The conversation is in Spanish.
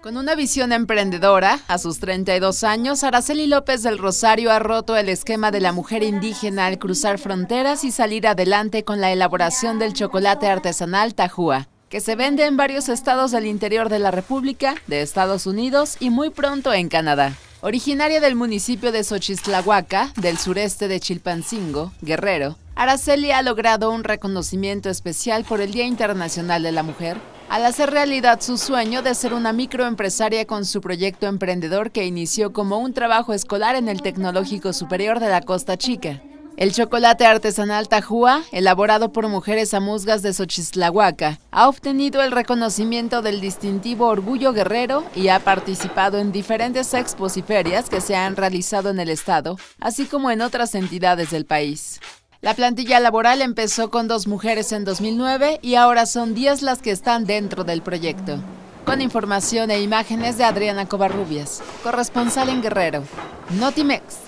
Con una visión emprendedora, a sus 32 años, Araceli López del Rosario ha roto el esquema de la mujer indígena al cruzar fronteras y salir adelante con la elaboración del chocolate artesanal Tajúa, que se vende en varios estados del interior de la República, de Estados Unidos y muy pronto en Canadá. Originaria del municipio de Xochislahuaca, del sureste de Chilpancingo, Guerrero, Araceli ha logrado un reconocimiento especial por el Día Internacional de la Mujer al hacer realidad su sueño de ser una microempresaria con su proyecto emprendedor que inició como un trabajo escolar en el Tecnológico Superior de la Costa Chica. El chocolate artesanal Tajúa, elaborado por mujeres musgas de Xochislahuaca, ha obtenido el reconocimiento del distintivo Orgullo Guerrero y ha participado en diferentes expos y ferias que se han realizado en el estado, así como en otras entidades del país. La plantilla laboral empezó con dos mujeres en 2009 y ahora son 10 las que están dentro del proyecto. Con información e imágenes de Adriana Covarrubias, corresponsal en Guerrero. Notimex.